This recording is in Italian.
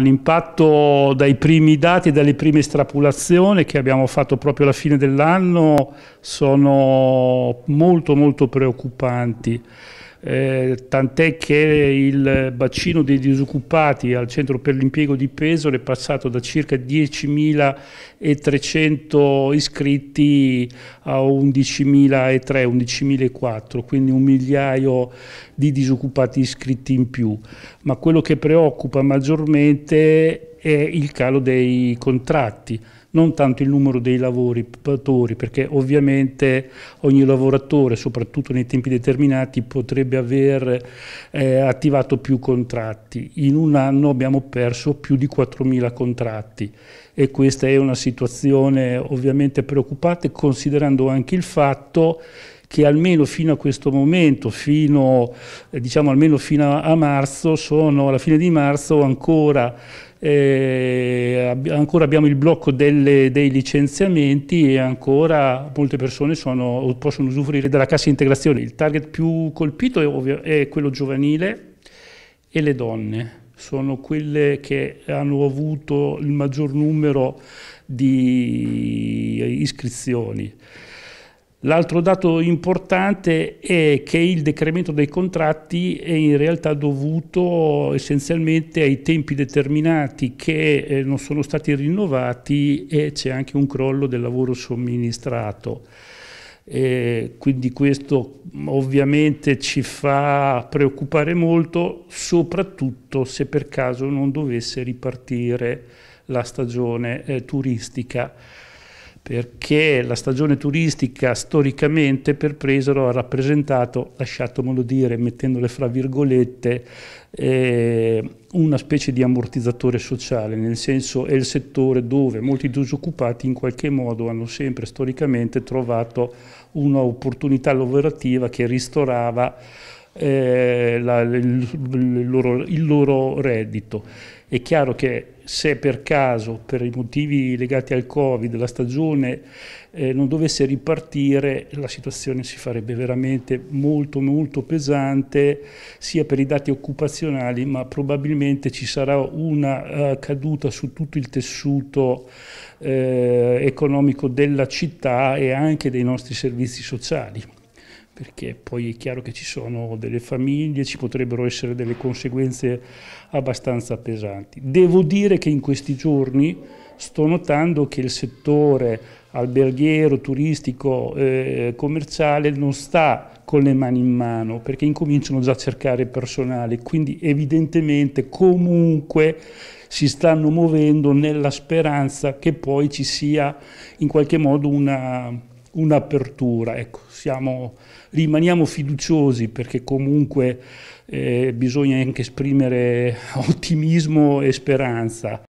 L'impatto dai primi dati e dalle prime estrapolazioni che abbiamo fatto proprio alla fine dell'anno sono molto molto preoccupanti. Eh, tant'è che il bacino dei disoccupati al centro per l'impiego di Pesaro è passato da circa 10.300 iscritti a 11.300-11.400, quindi un migliaio di disoccupati iscritti in più. Ma quello che preoccupa maggiormente è il calo dei contratti, non tanto il numero dei lavoratori, perché ovviamente ogni lavoratore, soprattutto nei tempi determinati, potrebbe aver eh, attivato più contratti. In un anno abbiamo perso più di 4.000 contratti e questa è una situazione ovviamente preoccupante, considerando anche il fatto che che almeno fino a questo momento, fino, eh, diciamo almeno fino a, a marzo, sono alla fine di marzo ancora eh, ab ancora abbiamo il blocco delle, dei licenziamenti e ancora molte persone sono, possono usufruire della cassa integrazione. Il target più colpito è, ovvio, è quello giovanile e le donne. Sono quelle che hanno avuto il maggior numero di iscrizioni. L'altro dato importante è che il decremento dei contratti è in realtà dovuto essenzialmente ai tempi determinati che eh, non sono stati rinnovati e c'è anche un crollo del lavoro somministrato. E eh, quindi questo ovviamente ci fa preoccupare molto, soprattutto se per caso non dovesse ripartire la stagione eh, turistica perché la stagione turistica storicamente per Presero ha rappresentato, lasciatemelo dire, mettendole fra virgolette, eh, una specie di ammortizzatore sociale, nel senso è il settore dove molti disoccupati in qualche modo hanno sempre storicamente trovato un'opportunità lavorativa che ristorava eh, la, il, il, loro, il, loro, reddito. È chiaro che se per caso, per i motivi legati al Covid, la stagione eh, non dovesse ripartire, la situazione si farebbe veramente molto molto pesante, sia per i dati occupazionali, ma probabilmente ci sarà una uh, caduta su tutto il tessuto eh, economico della città e anche dei nostri servizi sociali perché poi è chiaro che ci sono delle famiglie, ci potrebbero essere delle conseguenze abbastanza pesanti. Devo dire che in questi giorni sto notando che il settore alberghiero, turistico, eh, commerciale non sta con le mani in mano perché incominciano già a cercare personale, quindi evidentemente comunque si stanno muovendo nella speranza che poi ci sia in qualche modo una un'apertura. Ecco, siamo, rimaniamo fiduciosi perché comunque eh, bisogna anche esprimere ottimismo e speranza.